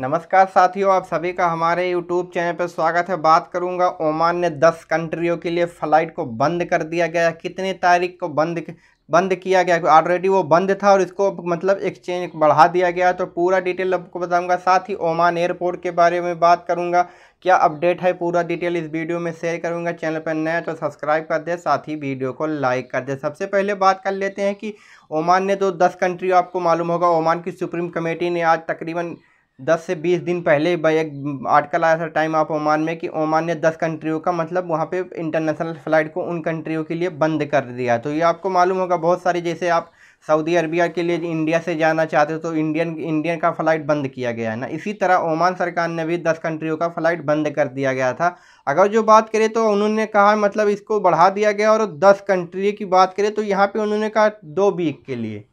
नमस्कार साथियों आप सभी का हमारे यूट्यूब चैनल पर स्वागत है बात करूंगा ओमान ने 10 कंट्रियों के लिए फ़्लाइट को बंद कर दिया गया कितने तारीख को बंद बंद किया गया ऑलरेडी वो बंद था और इसको मतलब एक्सचेंज बढ़ा दिया गया तो पूरा डिटेल आपको बताऊंगा साथ ही ओमान एयरपोर्ट के बारे में बात करूंगा क्या अपडेट है पूरा डिटेल इस वीडियो में शेयर करूंगा चैनल पर नया तो सब्सक्राइब कर दे साथ ही वीडियो को लाइक कर दे सबसे पहले बात कर लेते हैं कि ओमान ने तो दस कंट्री आपको मालूम होगा ओमान की सुप्रीम कमेटी ने आज तकरीबन दस से बीस दिन पहले भाई एक आर्टिकल आया था टाइम ऑफ ओमान में कि ओमान ने दस कंट्रियों का मतलब वहाँ पे इंटरनेशनल फ़्लाइट को उन कंट्रियों के लिए बंद कर दिया तो ये आपको मालूम होगा बहुत सारी जैसे आप सऊदी अरबिया के लिए इंडिया से जाना चाहते हो तो इंडियन इंडियन का फ़्लाइट बंद किया गया है ना इसी तरह ओमान सरकार ने भी दस कंट्रियों का फ़्लाइट बंद कर दिया गया था अगर जो बात करें तो उन्होंने कहा मतलब इसको बढ़ा दिया गया और दस कंट्री की बात करें तो यहाँ पर उन्होंने कहा दो वीक के लिए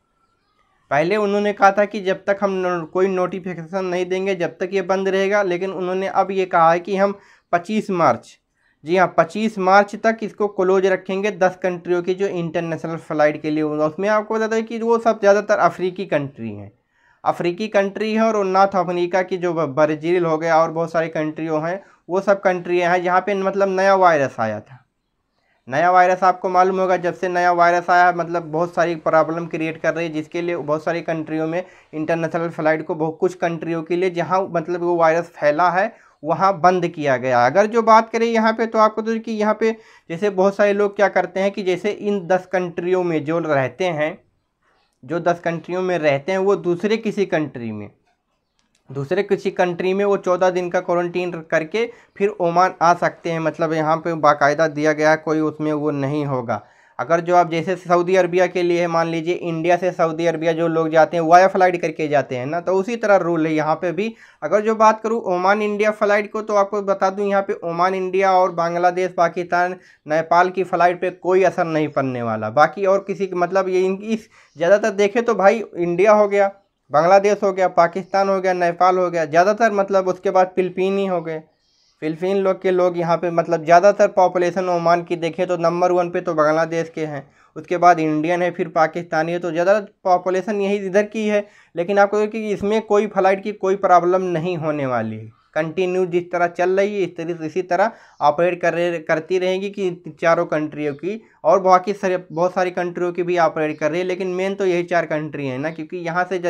पहले उन्होंने कहा था कि जब तक हम कोई नोटिफिकेशन नहीं देंगे जब तक ये बंद रहेगा लेकिन उन्होंने अब ये कहा है कि हम 25 मार्च जी हाँ 25 मार्च तक इसको क्लोज रखेंगे 10 कंट्रियों की जो इंटरनेशनल फ़्लाइट के लिए होगा उसमें आपको बता दें कि वो सब ज़्यादातर अफ्रीकी कंट्री हैं अफ्रीकी कंट्री है और नॉर्थ अफ्रीका की जो ब्राज़ील हो गया और बहुत सारी कंट्रियों हैं वो सब कंट्रियाँ हैं जहाँ पर मतलब नया वायरस आया था नया वायरस आपको मालूम होगा जब से नया वायरस आया मतलब बहुत सारी प्रॉब्लम क्रिएट कर रही है जिसके लिए बहुत सारी कंट्रियों में इंटरनेशनल फ़्लाइट को बहुत कुछ कंट्रियों के लिए जहाँ मतलब वो वायरस फैला है वहाँ बंद किया गया अगर जो बात करें यहाँ पे तो आपको तो कि यहाँ पे जैसे बहुत सारे लोग क्या करते हैं कि जैसे इन दस कंट्रियों में जो रहते हैं जो दस कंट्रियों में रहते हैं वो दूसरे किसी कंट्री में दूसरे किसी कंट्री में वो चौदह दिन का क्वारंटीन करके फिर ओमान आ सकते हैं मतलब यहाँ पे बाकायदा दिया गया कोई उसमें वो नहीं होगा अगर जो आप जैसे सऊदी अरबिया के लिए मान लीजिए इंडिया से सऊदी अरबिया जो लोग जाते हैं वाया फ्लाइट करके जाते हैं ना तो उसी तरह रूल है यहाँ पे भी अगर जो बात करूँ ओमान इंडिया फ़्लाइट को तो आपको बता दूँ यहाँ पे ओमान इंडिया और बांग्लादेश पाकिस्तान नेपाल की फ़्लाइट पे कोई असर नहीं पड़ने वाला बाकी और किसी मतलब ये इस ज़्यादातर देखें तो भाई इंडिया हो गया बांग्लादेश हो गया पाकिस्तान हो गया नेपाल हो गया ज़्यादातर मतलब उसके बाद ही हो गए फिलपीन लोग के लोग यहाँ पे मतलब ज़्यादातर पॉपुलेशन ओमान की देखें तो नंबर वन पे तो बांग्लादेश के हैं उसके बाद इंडियन है फिर पाकिस्तानी है तो ज़्यादा पॉपुलेशन यही इधर की है लेकिन आपको कि इसमें कोई फ्लाइट की कोई प्रॉब्लम नहीं होने वाली है कंटिन्यू जिस तरह चल रही है इस तरह इसी तरह ऑपरेट कर रहे करती रहेगी कि चारों कंट्रियों की और बाकी सारे बहुत सारी कंट्रियों की भी ऑपरेट कर रही है लेकिन मेन तो यही चार कंट्री है ना क्योंकि यहाँ से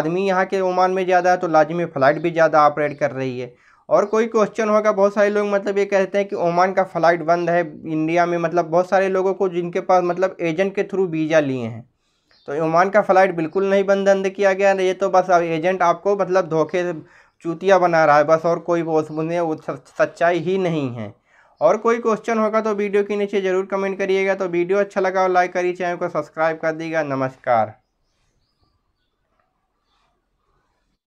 आदमी यहाँ के ओमान में ज़्यादा है तो लाजमी फ़्लाइट भी ज़्यादा ऑपरेट कर रही है और कोई क्वेश्चन होगा बहुत सारे लोग मतलब ये कहते हैं कि ओमान का फ़्लाइट बंद है इंडिया में मतलब बहुत सारे लोगों को जिनके पास मतलब एजेंट के थ्रू वीज़ा लिए हैं तो ओमान का फ़्लाइट बिल्कुल नहीं बंद बंद किया गया ये तो बस एजेंट आपको मतलब धोखे चूतिया बना रहा है बस और कोई उसमें वो सच्चाई ही नहीं है और कोई क्वेश्चन होगा तो वीडियो के नीचे ज़रूर कमेंट करिएगा तो वीडियो अच्छा लगा और लाइक करिए चैनल को सब्सक्राइब कर दीजिएगा नमस्कार